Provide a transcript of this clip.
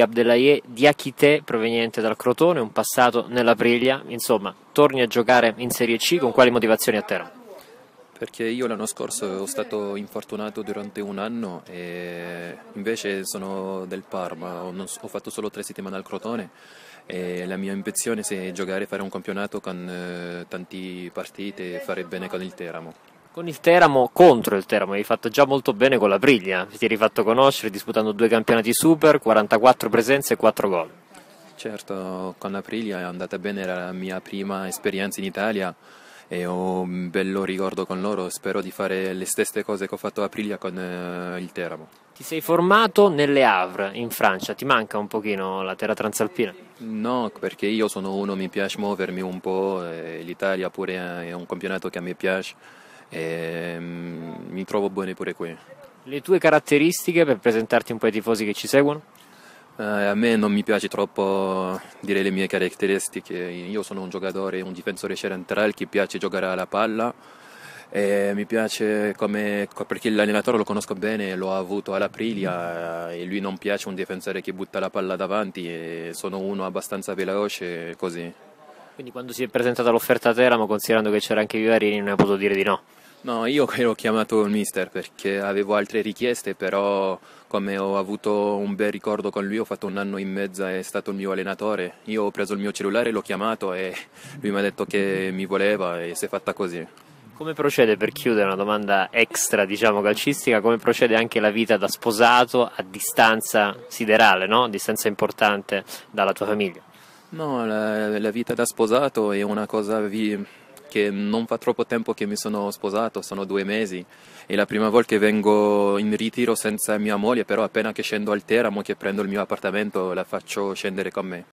di Abdelaye Diakite proveniente dal Crotone, un passato nella Briglia, insomma torni a giocare in Serie C con quali motivazioni a Teramo? Perché io l'anno scorso sono stato infortunato durante un anno e invece sono del Parma, ho fatto solo tre settimane al Crotone e la mia ambizione è giocare, e fare un campionato con eh, tante partite e fare bene con il Teramo con il Teramo, contro il Teramo, hai fatto già molto bene con la Briglia, ti eri fatto conoscere disputando due campionati super, 44 presenze e 4 gol. Certo, con la è andata bene, era la mia prima esperienza in Italia e ho un bello ricordo con loro, spero di fare le stesse cose che ho fatto a Priglia con eh, il Teramo. Ti sei formato nelle Havre in Francia, ti manca un pochino la terra transalpina? No, perché io sono uno, mi piace muovermi un po', e l'Italia pure è un campionato che a me piace e ehm, mi trovo bene pure qui. Le tue caratteristiche per presentarti un po' ai tifosi che ci seguono? Eh, a me non mi piace troppo dire le mie caratteristiche, io sono un giocatore, un difensore centrale che piace giocare alla palla e mi piace come, perché l'allenatore lo conosco bene, l'ho avuto all'Aprilia e lui non piace un difensore che butta la palla davanti e sono uno abbastanza veloce così. Quindi quando si è presentata l'offerta a Teramo, considerando che c'era anche Vivarini, non è potuto dire di no? No, io ero chiamato il mister perché avevo altre richieste, però come ho avuto un bel ricordo con lui, ho fatto un anno e mezzo, è stato il mio allenatore. Io ho preso il mio cellulare, l'ho chiamato e lui mi ha detto che mi voleva e si è fatta così. Come procede, per chiudere una domanda extra, diciamo calcistica, come procede anche la vita da sposato a distanza siderale, no? distanza importante dalla tua famiglia? No, la, la vita da sposato è una cosa... Vi che non fa troppo tempo che mi sono sposato, sono due mesi. È la prima volta che vengo in ritiro senza mia moglie, però appena che scendo al Teramo, che prendo il mio appartamento, la faccio scendere con me.